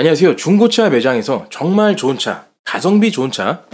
안녕하세요. 중고차 매장에서 정말 좋은 차, 가성비 좋은 차,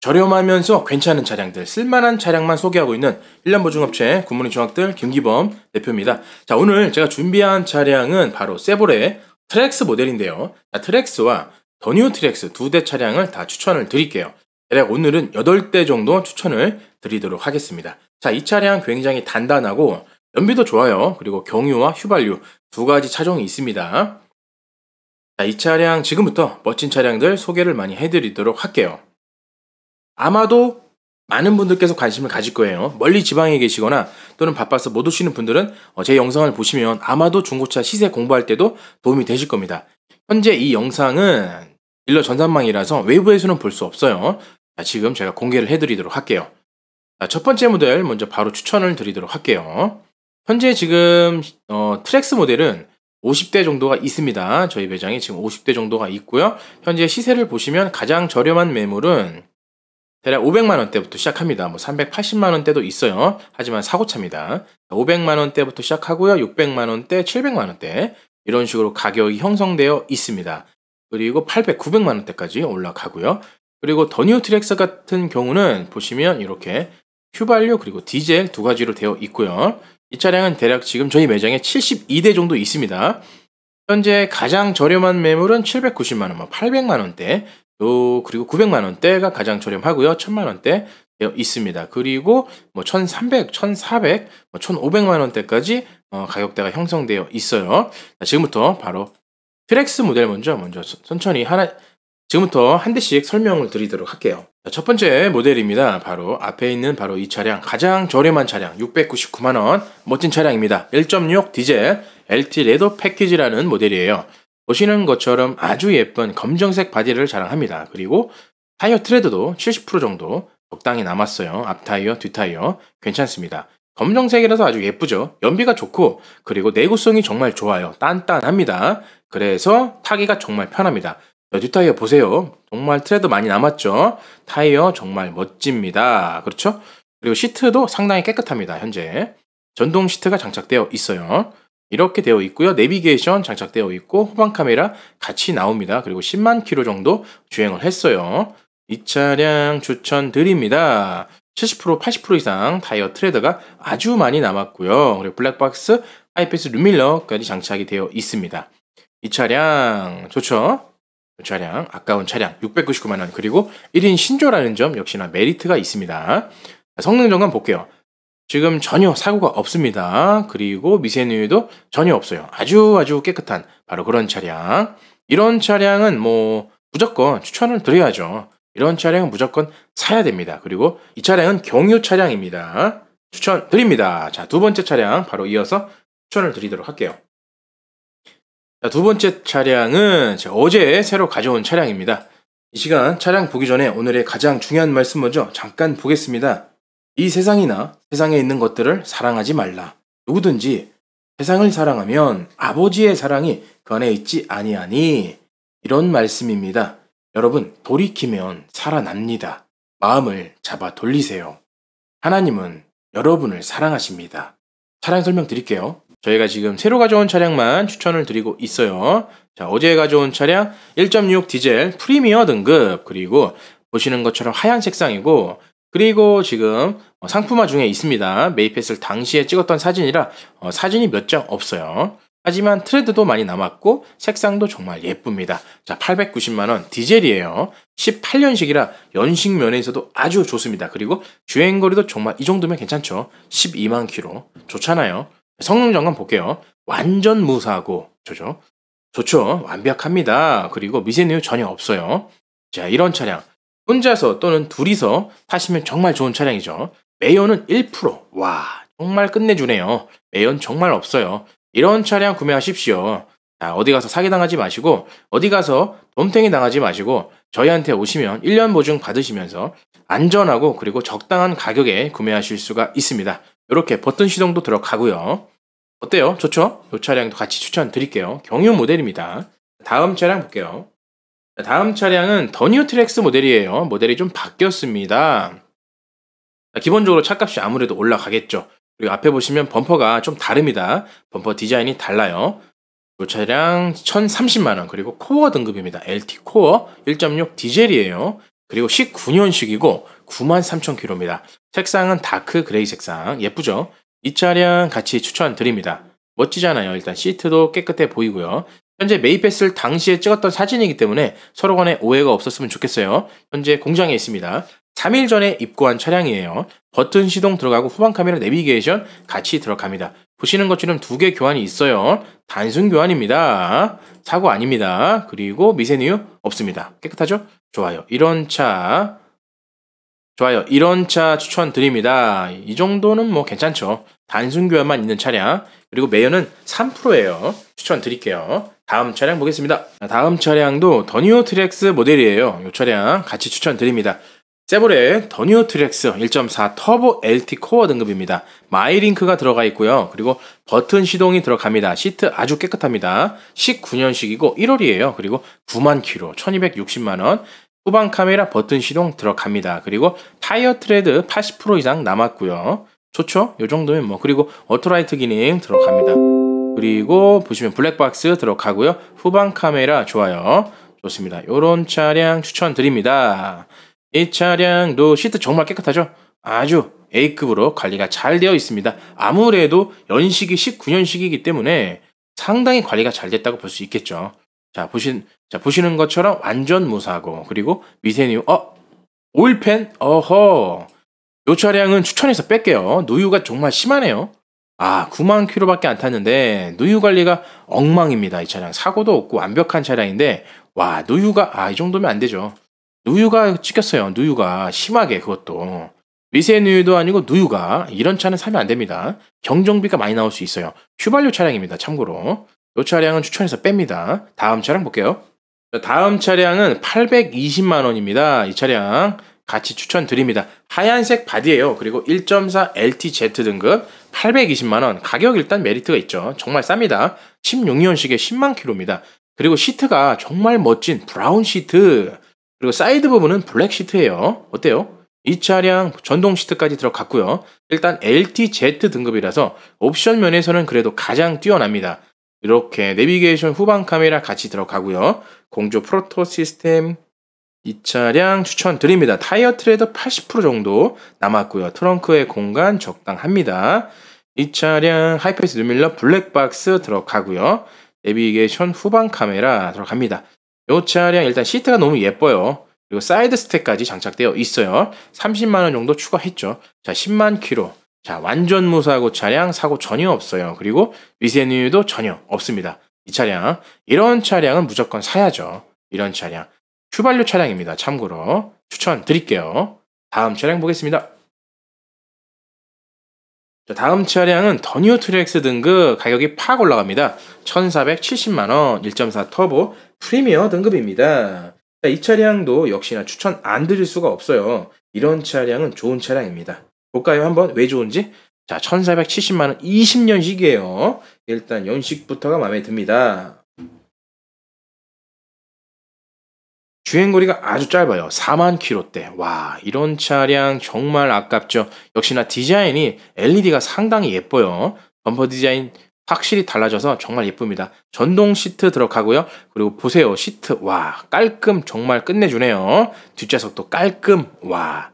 저렴하면서 괜찮은 차량들, 쓸만한 차량만 소개하고 있는 1년보증업체 굿모닝 중학들 김기범 대표입니다. 자, 오늘 제가 준비한 차량은 바로 세보레 트렉스 모델인데요. 자, 트렉스와 더뉴 트렉스 두 대 차량을 다 추천을 드릴게요. 대략 오늘은 8대 정도 추천을 드리도록 하겠습니다. 자, 이 차량 굉장히 단단하고 연비도 좋아요. 그리고 경유와 휘발유 두 가지 차종이 있습니다. 이 차량 지금부터 멋진 차량들 소개를 많이 해드리도록 할게요. 아마도 많은 분들께서 관심을 가질 거예요. 멀리 지방에 계시거나 또는 바빠서 못 오시는 분들은 어, 제 영상을 보시면 아마도 중고차 시세 공부할 때도 도움이 되실 겁니다. 현재 이 영상은 딜러 전산망이라서 외부에서는 볼 수 없어요. 자, 지금 제가 공개를 해드리도록 할게요. 자, 첫 번째 모델 먼저 바로 추천을 드리도록 할게요. 현재 지금 어, 트렉스 모델은 50대 정도가 있습니다. 저희 매장에 지금 50대 정도가 있고요. 현재 시세를 보시면 가장 저렴한 매물은 대략 500만 원대부터 시작합니다. 뭐 380만 원대도 있어요. 하지만 사고차입니다. 500만 원대부터 시작하고요. 600만 원대, 700만 원대 이런 식으로 가격이 형성되어 있습니다. 그리고 800, 900만 원대까지 올라가고요. 그리고 더뉴 트렉스 같은 경우는 보시면 이렇게 휘발유 그리고 디젤 두 가지로 되어 있고요. 이 차량은 대략 지금 저희 매장에 72대 정도 있습니다. 현재 가장 저렴한 매물은 790만 원, 800만 뭐 원대, 또 그리고 900만 원대가 가장 저렴하고요. 1000만 원대 되어 있습니다. 그리고 뭐 1300, 1400, 뭐 1500만 원대까지 어, 가격대가 형성되어 있어요. 자, 지금부터 바로 트렉스 모델 먼저 먼저 천천히 하나 지금부터 한 대씩 설명을 드리도록 할게요. 첫 번째 모델입니다. 바로 앞에 있는 바로 이 차량 가장 저렴한 차량 699만원 멋진 차량입니다. 1.6 디젤 LT 레더 패키지라는 모델이에요. 보시는 것처럼 아주 예쁜 검정색 바디를 자랑합니다. 그리고 타이어 트레드도 70% 정도 적당히 남았어요. 앞타이어, 뒷타이어 괜찮습니다. 검정색이라서 아주 예쁘죠. 연비가 좋고 그리고 내구성이 정말 좋아요. 단단합니다. 그래서 타기가 정말 편합니다. 뒷타이어 보세요. 정말 트레드 많이 남았죠? 타이어 정말 멋집니다. 그렇죠? 그리고 시트도 상당히 깨끗합니다. 현재 전동 시트가 장착되어 있어요. 이렇게 되어 있고요. 내비게이션 장착되어 있고 후방 카메라 같이 나옵니다. 그리고 10만 키로 정도 주행을 했어요. 이 차량 추천드립니다. 70% 80% 이상 타이어 트레드가 아주 많이 남았고요. 그리고 블랙박스 하이패스 루밀러까지 장착이 되어 있습니다. 이 차량 좋죠? 차량, 아까운 차량 699만원 그리고 1인 신조라는 점 역시나 메리트가 있습니다. 성능 점검 볼게요. 지금 전혀 사고가 없습니다. 그리고 미세누유도 전혀 없어요. 아주 아주 깨끗한 바로 그런 차량. 이런 차량은 뭐 무조건 추천을 드려야죠. 이런 차량은 무조건 사야 됩니다. 그리고 이 차량은 경유 차량입니다. 추천드립니다. 자, 두 번째 차량 바로 이어서 추천을 드리도록 할게요. 자, 두 번째 차량은 어제 새로 가져온 차량입니다. 이 시간 차량 보기 전에 오늘의 가장 중요한 말씀 먼저 잠깐 보겠습니다. 이 세상이나 세상에 있는 것들을 사랑하지 말라. 누구든지 세상을 사랑하면 아버지의 사랑이 그 안에 있지 아니하니 이런 말씀입니다. 여러분 돌이키면 살아납니다. 마음을 잡아 돌리세요. 하나님은 여러분을 사랑하십니다. 차량 설명 드릴게요. 저희가 지금 새로 가져온 차량만 추천을 드리고 있어요. 자, 어제 가져온 차량 1.6 디젤 프리미어 등급 그리고 보시는 것처럼 하얀 색상이고 그리고 지금 어, 상품화 중에 있습니다. 메이입스를 당시에 찍었던 사진이라 어, 사진이 몇 장 없어요. 하지만 트레드도 많이 남았고 색상도 정말 예쁩니다. 자, 890만원 디젤이에요. 18년식이라 연식 면에서도 아주 좋습니다. 그리고 주행거리도 정말 이 정도면 괜찮죠. 12만 킬로 좋잖아요. 성능 점검 볼게요. 완전 무사하고 좋죠? 좋죠. 완벽합니다. 그리고 미세누유 전혀 없어요. 자, 이런 차량 혼자서 또는 둘이서 타시면 정말 좋은 차량이죠. 매연은 1%. 와, 정말 끝내주네요. 매연 정말 없어요. 이런 차량 구매하십시오. 자, 어디 가서 사기당하지 마시고, 어디 가서 덤탱이 당하지 마시고, 저희한테 오시면 1년 보증 받으시면서 안전하고 그리고 적당한 가격에 구매하실 수가 있습니다. 이렇게 버튼 시동도 들어가고요. 어때요? 좋죠? 이 차량도 같이 추천드릴게요. 경유 모델입니다. 다음 차량 볼게요. 다음 차량은 더 뉴트렉스 모델이에요. 모델이 좀 바뀌었습니다. 기본적으로 차값이 아무래도 올라가겠죠. 그리고 앞에 보시면 범퍼가 좀 다릅니다. 범퍼 디자인이 달라요. 이 차량 1030만원 그리고 코어 등급입니다. LT 코어 1.6 디젤이에요. 그리고 19년식이고 93,000km입니다. 색상은 다크 그레이 색상 예쁘죠? 이 차량 같이 추천드립니다. 멋지잖아요. 일단 시트도 깨끗해 보이고요. 현재 매입했을 당시에 찍었던 사진이기 때문에 서로 간에 오해가 없었으면 좋겠어요. 현재 공장에 있습니다. 3일 전에 입고한 차량이에요. 버튼 시동 들어가고 후방 카메라 내비게이션 같이 들어갑니다. 보시는 것처럼 두 개 교환이 있어요. 단순 교환입니다. 사고 아닙니다. 그리고 미세뉴 없습니다. 깨끗하죠? 좋아요. 이런 차 좋아요. 이런 차 추천드립니다. 이 정도는 뭐 괜찮죠. 단순 교환만 있는 차량. 그리고 매연은 3%예요. 추천드릴게요. 다음 차량 보겠습니다. 다음 차량도 더뉴 트렉스 모델이에요. 이 차량 같이 추천드립니다. 세보레 더뉴 트렉스 1.4 터보 LT 코어 등급입니다. 마이링크가 들어가 있고요. 그리고 버튼 시동이 들어갑니다. 시트 아주 깨끗합니다. 19년식이고 1월이에요. 그리고 9만 키로 1260만 원. 후방 카메라 버튼 시동 들어갑니다. 그리고 타이어 트레드 80% 이상 남았고요. 좋죠? 요 정도면 뭐 그리고 오토라이트 기능 들어갑니다. 그리고 보시면 블랙박스 들어가고요. 후방 카메라 좋아요. 좋습니다. 요런 차량 추천드립니다. 이 차량도 시트 정말 깨끗하죠? 아주 A급으로 관리가 잘 되어 있습니다. 아무래도 연식이 19년식이기 때문에 상당히 관리가 잘 됐다고 볼 수 있겠죠. 자, 보신, 자, 보시는 것처럼 완전 무사고, 그리고 미세뉴 어? 오일팬? 어허. 요 차량은 추천해서 뺄게요. 누유가 정말 심하네요. 아, 9만 키로밖에안 탔는데, 누유 관리가 엉망입니다. 이 차량. 사고도 없고 완벽한 차량인데, 와, 누유가, 아, 이 정도면 안 되죠. 누유가 찍혔어요. 누유가. 심하게, 그것도. 미세 누유도 아니고 누유가. 이런 차는 사면 안 됩니다. 경정비가 많이 나올 수 있어요. 휘발유 차량입니다. 참고로. 이 차량은 추천해서 뺍니다. 다음 차량 볼게요. 다음 차량은 820만 원입니다. 이 차량 같이 추천드립니다. 하얀색 바디예요. 그리고 1.4 LTZ 등급 820만 원. 가격 일단 메리트가 있죠. 정말 쌉니다. 16년식에 10만 키로입니다 그리고 시트가 정말 멋진 브라운 시트. 그리고 사이드 부분은 블랙 시트예요. 어때요? 이 차량 전동 시트까지 들어갔고요. 일단 LTZ 등급이라서 옵션 면에서는 그래도 가장 뛰어납니다. 이렇게 내비게이션 후방 카메라 같이 들어가고요. 공조 프로토 시스템 이 차량 추천드립니다. 타이어 트레더 80% 정도 남았고요. 트렁크의 공간 적당합니다. 이 차량 하이패스 누밀러 블랙박스 들어가고요. 내비게이션 후방 카메라 들어갑니다. 이 차량 일단 시트가 너무 예뻐요. 그리고 사이드 스택까지 장착되어 있어요. 30만원 정도 추가했죠. 자, 10만 키로. 자, 완전 무사고 차량 사고 전혀 없어요. 그리고 미세뉴유도 전혀 없습니다. 이 차량, 이런 차량은 무조건 사야죠. 이런 차량. 휘발유 차량입니다. 참고로 추천드릴게요. 다음 차량 보겠습니다. 자, 다음 차량은 더뉴 트렉스 등급 가격이 팍 올라갑니다. 1470만원, 1.4 터보 프리미어 등급입니다. 자, 이 차량도 역시나 추천 안 드릴 수가 없어요. 이런 차량은 좋은 차량입니다. 볼까요? 한번 왜 좋은지? 자, 1470만 원 20년식이에요. 일단 연식부터가 마음에 듭니다. 주행거리가 아주 짧아요. 4만 킬로대. 와, 이런 차량 정말 아깝죠. 역시나 디자인이 LED가 상당히 예뻐요. 범퍼 디자인 확실히 달라져서 정말 예쁩니다. 전동 시트 들어가고요. 그리고 보세요. 시트. 와, 깔끔 정말 끝내주네요. 뒷좌석도 깔끔. 와,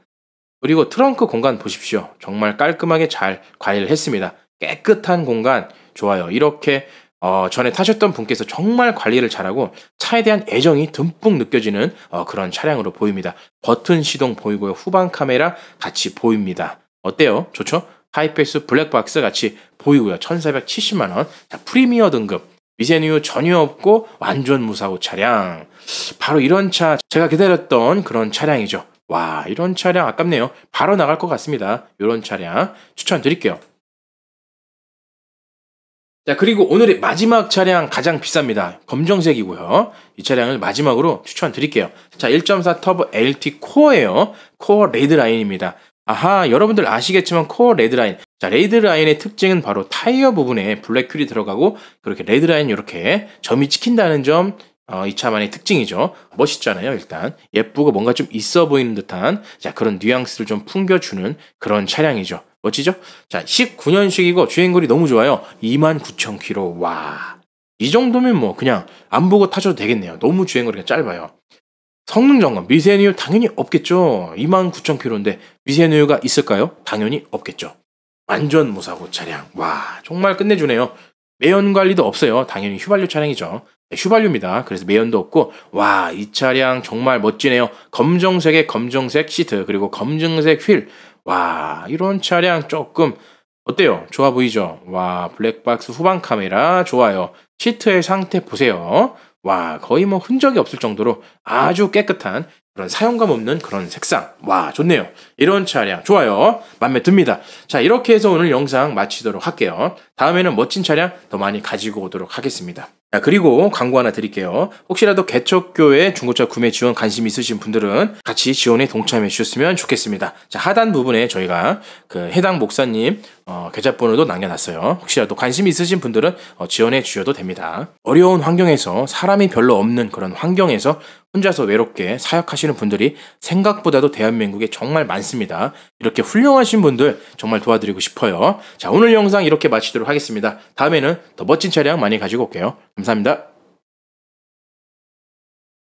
그리고 트렁크 공간 보십시오. 정말 깔끔하게 잘 관리를 했습니다. 깨끗한 공간 좋아요. 이렇게 어, 전에 타셨던 분께서 정말 관리를 잘하고 차에 대한 애정이 듬뿍 느껴지는 어, 그런 차량으로 보입니다. 버튼 시동 보이고요. 후방 카메라 같이 보입니다. 어때요? 좋죠? 하이패스 블랙박스 같이 보이고요. 1470만원. 자, 프리미어 등급. 미세뉴 전혀 없고 완전 무사고 차량. 바로 이런 차 제가 기다렸던 그런 차량이죠. 와 이런 차량 아깝네요. 바로 나갈 것 같습니다. 이런 차량 추천드릴게요. 자 그리고 오늘의 마지막 차량 가장 비쌉니다. 검정색이고요. 이 차량을 마지막으로 추천드릴게요. 자 1.4 터보 LT 코어예요. 코어 레드 라인입니다. 아하 여러분들 아시겠지만 코어 레드라인 자 레드라인의 특징은 바로 타이어 부분에 블랙 휠이 들어가고 그렇게 레드라인 이렇게 점이 찍힌다는 점 어, 이 차만의 특징이죠. 멋있잖아요, 일단. 예쁘고 뭔가 좀 있어 보이는 듯한 자, 그런 뉘앙스를 좀 풍겨주는 그런 차량이죠. 멋지죠? 자, 19년식이고 주행거리 너무 좋아요. 29,000km. 와. 이 정도면 뭐 그냥 안 보고 타셔도 되겠네요. 너무 주행거리가 짧아요. 성능 점검, 미세누유 당연히 없겠죠. 29,000km인데 미세누유가 있을까요? 당연히 없겠죠. 완전 무사고 차량. 와, 정말 끝내주네요. 매연 관리도 없어요. 당연히 휘발유 차량이죠. 네, 휘발유입니다. 그래서 매연도 없고 와 이 차량 정말 멋지네요. 검정색의 검정색 시트 그리고 검정색 휠. 와 이런 차량 조금 어때요? 좋아 보이죠? 와 블랙박스 후방 카메라 좋아요. 시트의 상태 보세요. 와 거의 뭐 흔적이 없을 정도로 아주 깨끗한 그런 사용감 없는 그런 색상. 와, 좋네요. 이런 차량. 좋아요. 맘에 듭니다. 자, 이렇게 해서 오늘 영상 마치도록 할게요. 다음에는 멋진 차량 더 많이 가지고 오도록 하겠습니다. 자, 그리고 광고 하나 드릴게요. 혹시라도 개척교회 중고차 구매 지원 관심 있으신 분들은 같이 지원에 동참해 주셨으면 좋겠습니다. 자, 하단 부분에 저희가 그 해당 목사님 어, 계좌번호도 남겨놨어요. 혹시라도 관심 있으신 분들은 어, 지원해 주셔도 됩니다. 어려운 환경에서 사람이 별로 없는 그런 환경에서 혼자서 외롭게 사역하시는 분들이 생각보다도 대한민국에 정말 많습니다. 이렇게 훌륭하신 분들 정말 도와드리고 싶어요. 자, 오늘 영상 이렇게 마치도록 하겠습니다. 다음에는 더 멋진 차량 많이 가지고 올게요. 감사합니다.